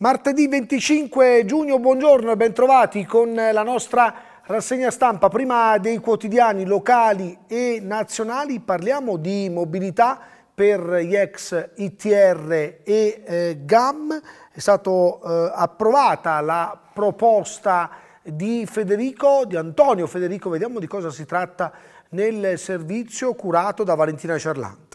Martedì 25 giugno, buongiorno e bentrovati con la nostra rassegna stampa. Prima dei quotidiani locali e nazionali parliamo di mobilità per gli ex ITR e eh, GAM. È stata eh, approvata la proposta di Federico, di Antonio Federico, vediamo di cosa si tratta nel servizio curato da Valentina Cerlan.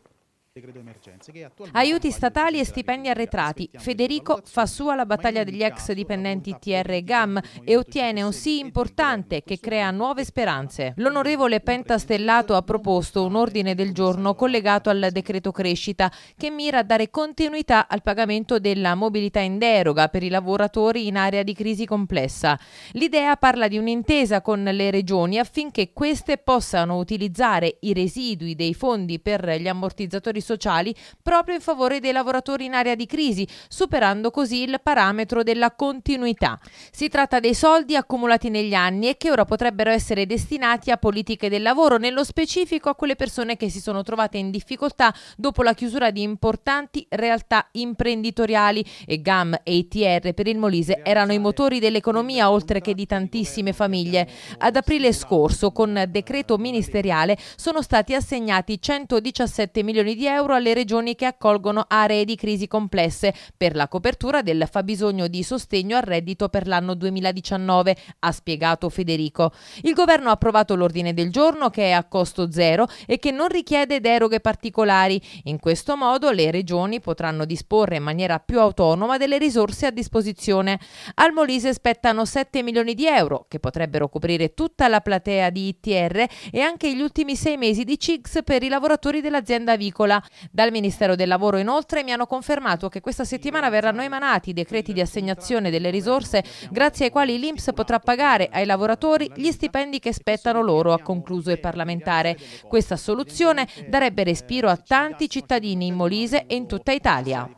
Aiuti statali e stipendi arretrati. Federico fa sua la battaglia degli ex dipendenti TR e GAM e ottiene un sì importante che crea nuove speranze. L'onorevole Pentastellato ha proposto un ordine del giorno collegato al decreto crescita che mira a dare continuità al pagamento della mobilità in deroga per i lavoratori in area di crisi complessa. L'idea parla di un'intesa con le regioni affinché queste possano utilizzare i residui dei fondi per gli ammortizzatori sociali proprio in favore dei lavoratori in area di crisi, superando così il parametro della continuità. Si tratta dei soldi accumulati negli anni e che ora potrebbero essere destinati a politiche del lavoro, nello specifico a quelle persone che si sono trovate in difficoltà dopo la chiusura di importanti realtà imprenditoriali e GAM e ITR per il Molise erano i motori dell'economia oltre che di tantissime famiglie. Ad aprile scorso, con decreto ministeriale, sono stati assegnati 117 milioni di euro euro alle regioni che accolgono aree di crisi complesse per la copertura del fabbisogno di sostegno al reddito per l'anno 2019, ha spiegato Federico. Il governo ha approvato l'ordine del giorno che è a costo zero e che non richiede deroghe particolari. In questo modo le regioni potranno disporre in maniera più autonoma delle risorse a disposizione. Al Molise spettano 7 milioni di euro che potrebbero coprire tutta la platea di ITR e anche gli ultimi sei mesi di CIGS per i lavoratori dell'azienda avicola. Dal Ministero del Lavoro inoltre mi hanno confermato che questa settimana verranno emanati i decreti di assegnazione delle risorse grazie ai quali l'Inps potrà pagare ai lavoratori gli stipendi che spettano loro, ha concluso il parlamentare. Questa soluzione darebbe respiro a tanti cittadini in Molise e in tutta Italia.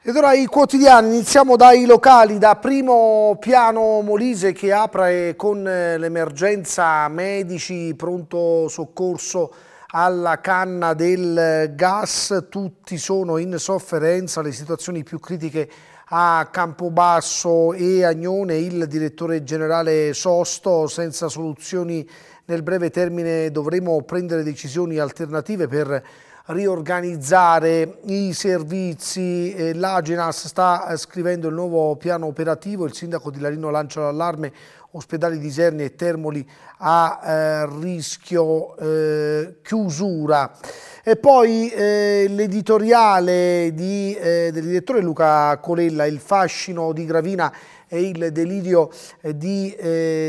Ed ora i quotidiani, iniziamo dai locali, da primo piano Molise che apre con eh, l'emergenza medici, pronto soccorso alla canna del gas, tutti sono in sofferenza, le situazioni più critiche a Campobasso e Agnone, il direttore generale Sosto, senza soluzioni nel breve termine dovremo prendere decisioni alternative per riorganizzare i servizi, l'Agenas sta eh, scrivendo il nuovo piano operativo, il sindaco di Larino lancia l'allarme, ospedali di Isernia e Termoli a eh, rischio eh, chiusura. E poi eh, l'editoriale di, del direttore Luca Colella, il fascino di Gravina e il delirio di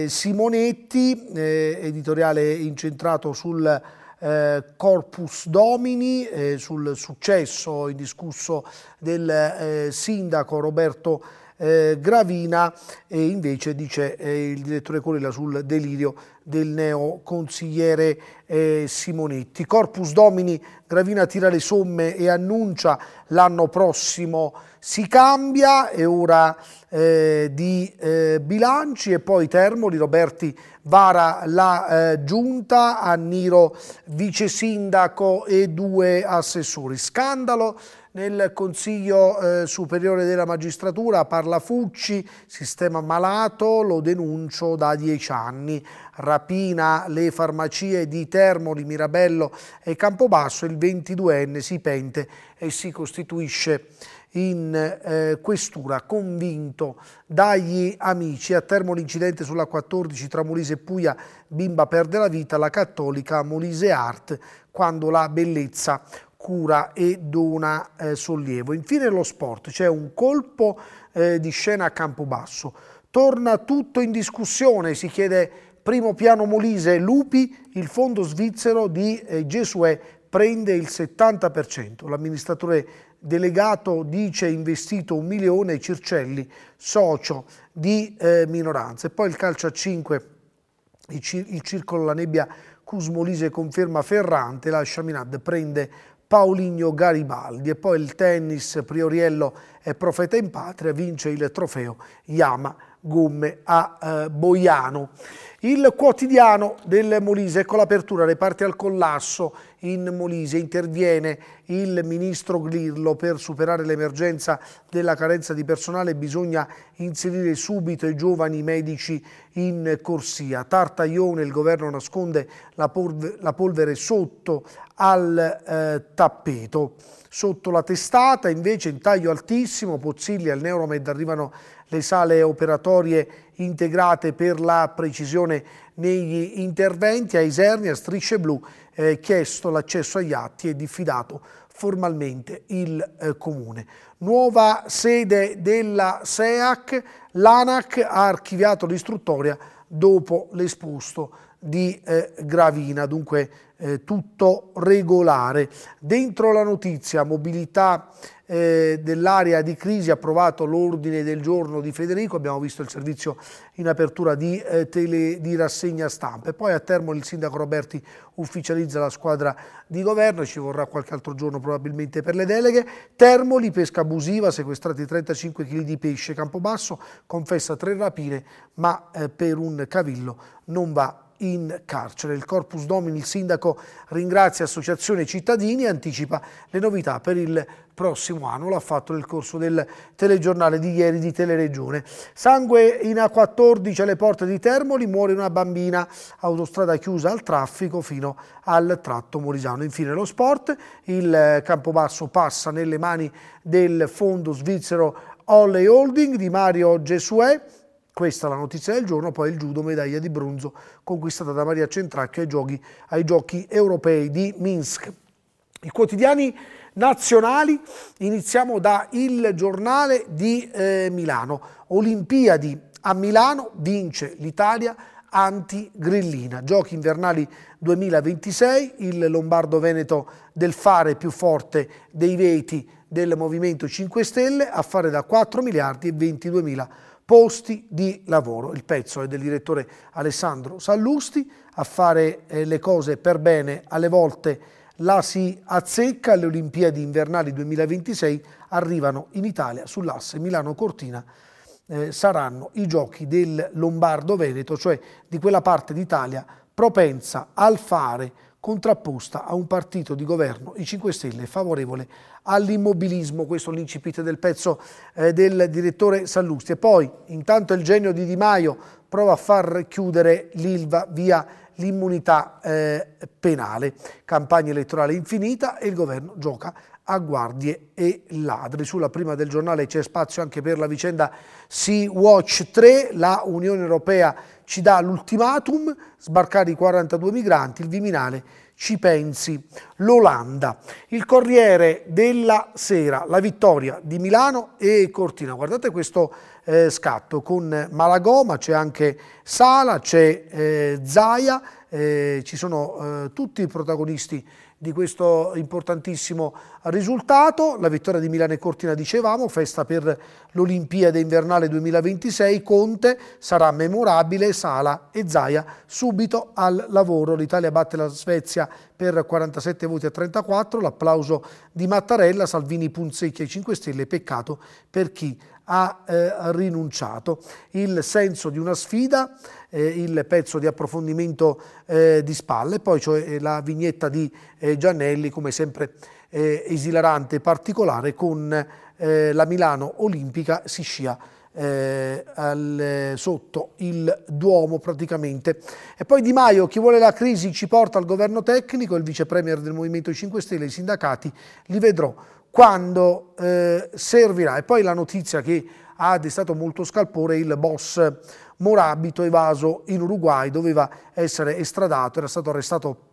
Simonetti, editoriale incentrato sul eh, Corpus Domini, eh, sul successo indiscusso del eh, sindaco Roberto eh, Gravina e invece dice eh, il direttore Corella sul delirio del neo consigliere eh, Simonetti. Corpus Domini, Gravina tira le somme e annuncia l'anno prossimo si cambia, è ora eh, di eh, bilanci e poi Termoli, Roberti vara la eh, giunta, Anniro vice sindaco e due assessori. Scandalo nel Consiglio eh, Superiore della Magistratura parla Fucci, sistema malato, lo denuncio da dieci anni. Rapina le farmacie di Termoli, Mirabello e Campobasso, il 22enne si pente e si costituisce in eh, questura convinto dagli amici a Termo l'incidente sulla 14 tra Molise e Puglia bimba perde la vita la cattolica Molise Art quando la bellezza cura e dona eh, sollievo. Infine lo sport, c'è un colpo eh, di scena a campo basso. Torna tutto in discussione, si chiede primo piano Molise e Lupi, il fondo svizzero di eh, Gesuè prende il 70%. L'amministratore delegato dice investito un milione e Circelli, socio di eh, minoranza. E poi il calcio a 5, il, cir il circolo La Nebbia Cusmolise conferma Ferrante, la Chaminade prende Paulinho Garibaldi e poi il tennis Prioriello e Profeta in Patria vince il trofeo Yama gomme a eh, Boiano. Il quotidiano del Molise, ecco l'apertura, le al collasso in Molise, interviene il ministro Glirlo per superare l'emergenza della carenza di personale, bisogna inserire subito i giovani medici in corsia. Tartaglione, il governo nasconde la, polve, la polvere sotto al eh, tappeto. Sotto la testata invece in taglio altissimo, Pozzilli al Neuromed arrivano le sale operatorie integrate per la precisione negli interventi. A Isernia, Strisce Blu, eh, chiesto l'accesso agli atti e diffidato formalmente il eh, Comune. Nuova sede della SEAC, l'ANAC ha archiviato l'istruttoria dopo l'esposto di eh, Gravina, dunque eh, tutto regolare. Dentro la notizia, mobilità eh, dell'area di crisi ha approvato l'ordine del giorno di Federico, abbiamo visto il servizio in apertura di, eh, tele, di rassegna stampa e poi a Termoli il sindaco Roberti ufficializza la squadra di governo, ci vorrà qualche altro giorno probabilmente per le deleghe. Termoli, pesca abusiva, sequestrati 35 kg di pesce, Campobasso confessa tre rapine ma eh, per un cavillo non va in carcere. Il Corpus Domini, il sindaco ringrazia associazioni e cittadini e anticipa le novità per il prossimo anno, l'ha fatto nel corso del telegiornale di ieri di Teleregione. Sangue in A14 alle porte di Termoli, muore una bambina, autostrada chiusa al traffico fino al tratto morisano. Infine lo sport, il Campobasso passa nelle mani del fondo svizzero Olle Holding di Mario Gesuè, questa è la notizia del giorno, poi il judo medaglia di bronzo conquistata da Maria Centracchio ai giochi, ai giochi europei di Minsk. I quotidiani nazionali, iniziamo da Il Giornale di eh, Milano. Olimpiadi a Milano, vince l'Italia anti-grillina. Giochi invernali 2026, il Lombardo-Veneto del fare più forte dei veti del Movimento 5 Stelle, a fare da 4 miliardi e 22 mila posti di lavoro. Il pezzo è del direttore Alessandro Sallusti, a fare eh, le cose per bene alle volte la si azzecca, le Olimpiadi invernali 2026 arrivano in Italia sull'asse Milano-Cortina, eh, saranno i giochi del Lombardo-Veneto, cioè di quella parte d'Italia propensa al fare, contrapposta a un partito di governo, i 5 Stelle, favorevole all'immobilismo. Questo è l'incipit del pezzo eh, del direttore Sallusti. E poi, intanto il genio di Di Maio prova a far chiudere l'Ilva via l'immunità eh, penale. Campagna elettorale infinita e il governo gioca a guardie e ladri. Sulla prima del giornale c'è spazio anche per la vicenda Sea-Watch 3, la Unione Europea ci dà l'ultimatum, sbarcare i 42 migranti, il Viminale ci pensi. L'Olanda, il Corriere della Sera, la vittoria di Milano e Cortina. Guardate questo eh, scatto con Malagoma, c'è anche Sala, c'è eh, Zaia, eh, ci sono eh, tutti i protagonisti di questo importantissimo risultato. La vittoria di Milano e Cortina dicevamo, festa per l'Olimpiade invernale 2026, Conte sarà memorabile, Sala e Zaia subito al lavoro. L'Italia batte la Svezia per 47 voti a 34, l'applauso di Mattarella, Salvini punzecchia i 5 Stelle, peccato per chi ha eh, rinunciato. Il senso di una sfida, eh, il pezzo di approfondimento eh, di spalle, poi c'è cioè, eh, la vignetta di eh, Giannelli, come sempre eh, esilarante e particolare, con eh, la Milano Olimpica si scia eh, al, eh, sotto il Duomo praticamente. E poi Di Maio, chi vuole la crisi ci porta al governo tecnico, il vice premier del Movimento 5 Stelle, i sindacati, li vedrò quando eh, servirà. E poi la notizia che ha destato molto scalpore, il boss Morabito evaso in Uruguay, doveva essere estradato, era stato arrestato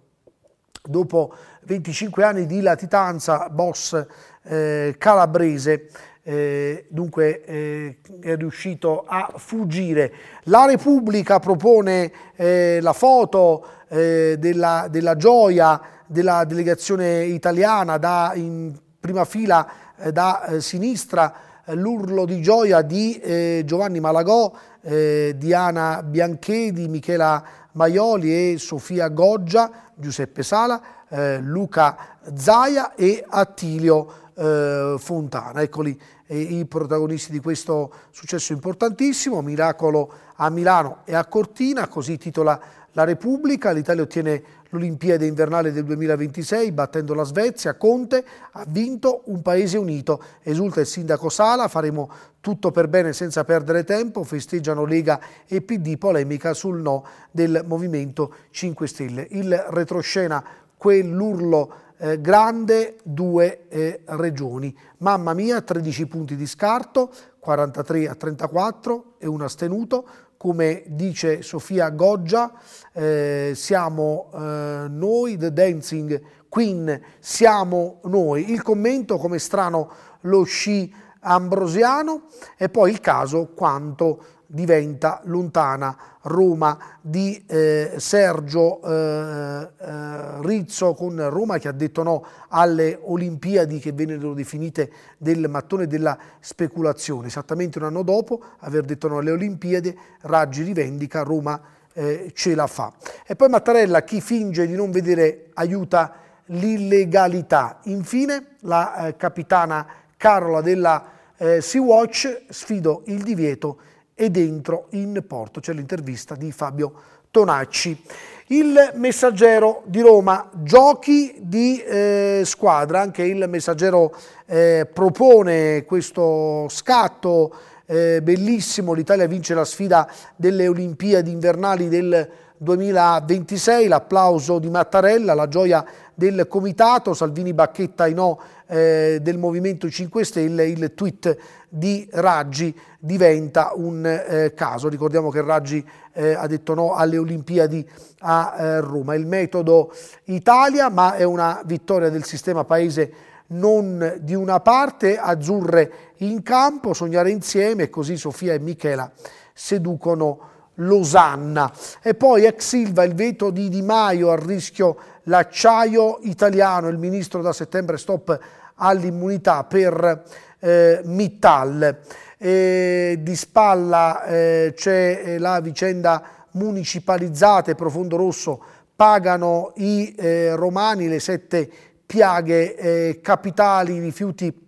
dopo 25 anni di latitanza boss eh, calabrese, eh, dunque eh, è riuscito a fuggire. La Repubblica propone eh, la foto eh, della, della, gioia della delegazione italiana da, in prima fila eh, da sinistra, l'urlo di gioia di Giovanni Malagò, Diana Bianchedi, Michela Maioli e Sofia Goggia, Giuseppe Sala, eh, Luca Zaia e Attilio eh, Fontana. Eccoli eh, i protagonisti di questo successo importantissimo, miracolo a Milano e a Cortina, così titola la Repubblica, l'Italia ottiene l'Olimpiade invernale del 2026 battendo la Svezia, Conte ha vinto un paese unito. Esulta il sindaco Sala, faremo tutto per bene senza perdere tempo, festeggiano Lega e PD polemica sul no del Movimento 5 Stelle. Il retroscena, quell'urlo eh, grande, due eh, regioni. Mamma mia, 13 punti di scarto, 43 a 34 e un astenuto come dice Sofia Goggia, eh, siamo eh, noi, The Dancing Queen, siamo noi. Il commento come strano lo sci ambrosiano e poi il caso quanto diventa lontana Roma di eh, Sergio eh, eh, Rizzo con Roma che ha detto no alle Olimpiadi che vennero definite del mattone della speculazione. Esattamente un anno dopo aver detto no alle Olimpiadi, Raggi rivendica, Roma eh, ce la fa. E poi Mattarella, chi finge di non vedere aiuta l'illegalità. Infine la eh, capitana Carola della eh, Sea-Watch sfido il divieto e dentro in porto. C'è l'intervista di Fabio Tonacci. Il messaggero di Roma, giochi di eh, squadra, anche il messaggero eh, propone questo scatto eh, bellissimo, l'Italia vince la sfida delle Olimpiadi invernali del 2026, l'applauso di Mattarella, la gioia del comitato, Salvini Bacchetta ai no eh, del Movimento 5 Stelle, il tweet di Raggi diventa un eh, caso. Ricordiamo che Raggi eh, ha detto no alle Olimpiadi a eh, Roma. Il metodo Italia, ma è una vittoria del sistema paese non di una parte, azzurre in campo, sognare insieme, così Sofia e Michela seducono Losanna. E poi ex Silva il veto di Di Maio al rischio l'acciaio italiano, il ministro da settembre stop all'immunità per eh, Mittal. E di spalla eh, c'è eh, la vicenda municipalizzate, profondo rosso, pagano i eh, romani le sette piaghe eh, capitali, rifiuti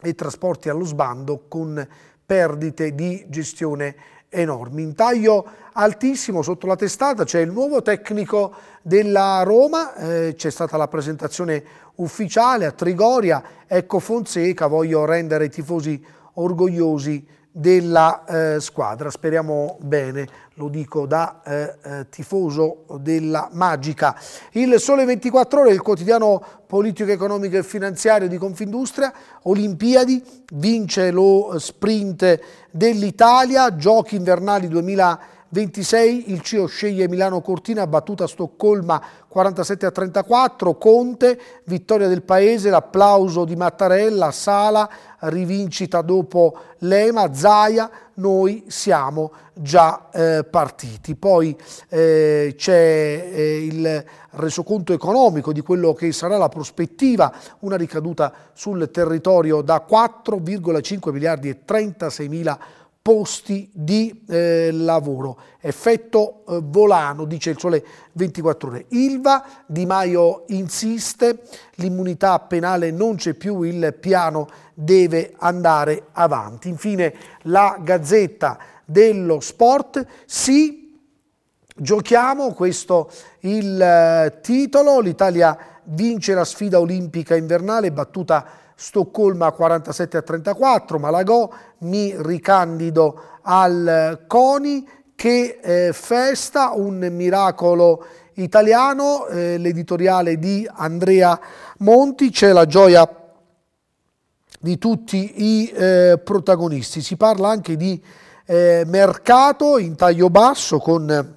e trasporti allo sbando con perdite di gestione enormi. In taglio altissimo sotto la testata c'è il nuovo tecnico della Roma, eh, c'è stata la presentazione ufficiale a Trigoria, ecco Fonseca, voglio rendere i tifosi orgogliosi della eh, squadra, speriamo bene, lo dico da eh, eh tifoso della Magica. Il Sole 24 Ore, il quotidiano politico, economico e finanziario di Confindustria, Olimpiadi, vince lo sprint dell'Italia, giochi invernali 2020 26 il CEO sceglie Milano Cortina, battuta a Stoccolma 47 a 34, Conte, vittoria del Paese, l'applauso di Mattarella, Sala, rivincita dopo Lema, Zaia, noi siamo già eh, partiti. Poi eh, c'è eh, il resoconto economico di quello che sarà la prospettiva, una ricaduta sul territorio da 4,5 miliardi e 36 mila posti di eh, lavoro. Effetto eh, volano, dice il Sole 24 Ore. Ilva, Di Maio insiste, l'immunità penale non c'è più, il piano deve andare avanti. Infine la Gazzetta dello Sport, sì, giochiamo, questo il eh, titolo, l'Italia vince la sfida olimpica invernale battuta Stoccolma 47 a 34, Malagò, mi ricandido al CONI che eh, festa un miracolo italiano, eh, l'editoriale di Andrea Monti, c'è la gioia di tutti i eh, protagonisti. Si parla anche di eh, mercato in taglio basso con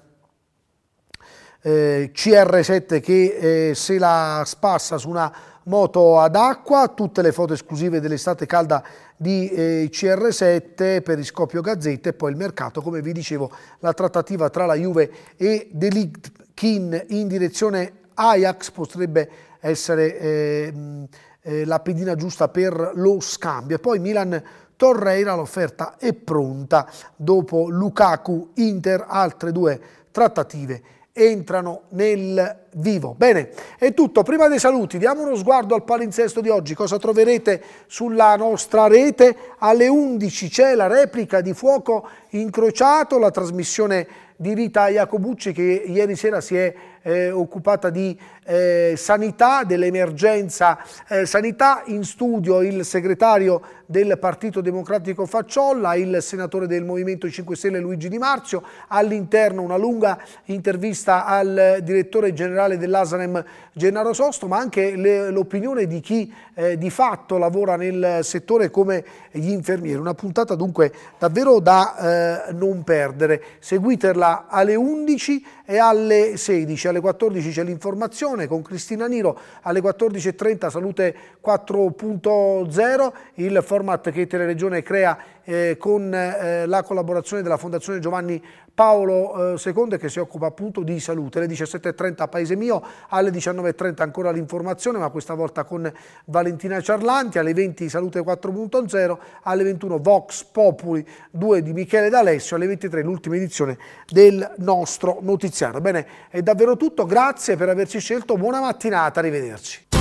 eh, CR7 che eh, se la spassa su una moto ad acqua, tutte le foto esclusive dell'estate calda di eh, CR7, Periscopio Gazzetta e poi il mercato, come vi dicevo, la trattativa tra la Juve e Kin in direzione Ajax potrebbe essere eh, eh, la pedina giusta per lo scambio. E poi Milan Torreira, l'offerta è pronta dopo Lukaku Inter, altre due trattative entrano nel vivo. Bene, è tutto. Prima dei saluti, diamo uno sguardo al palinsesto di oggi. Cosa troverete sulla nostra rete? Alle 11 c'è la replica di Fuoco Incrociato, la trasmissione di Rita Iacobucci che ieri sera si è eh, occupata di eh, sanità, dell'emergenza eh, sanità, in studio il segretario del Partito Democratico Facciolla, il senatore del Movimento 5 Stelle Luigi Di Marzio, all'interno una lunga intervista al direttore generale dell'Asanem Gennaro Sosto, ma anche l'opinione di chi eh, di fatto lavora nel settore come gli infermieri. Una puntata dunque davvero da eh, non perdere. Seguiterla alle 11 e alle 16 alle 14 c'è l'informazione con Cristina Niro, alle 14.30 Salute 4.0, il format che Teleregione crea eh, con eh, la collaborazione della Fondazione Giovanni Paolo II eh, che si occupa appunto di salute, alle 17.30 a Paese Mio, alle 19.30 ancora l'informazione ma questa volta con Valentina Ciarlanti, alle 20 Salute 4.0, alle 21 Vox Populi 2 di Michele D'Alessio, alle 23 l'ultima edizione del nostro notiziario. Bene, è davvero tutto, grazie per averci scelto, buona mattinata, arrivederci.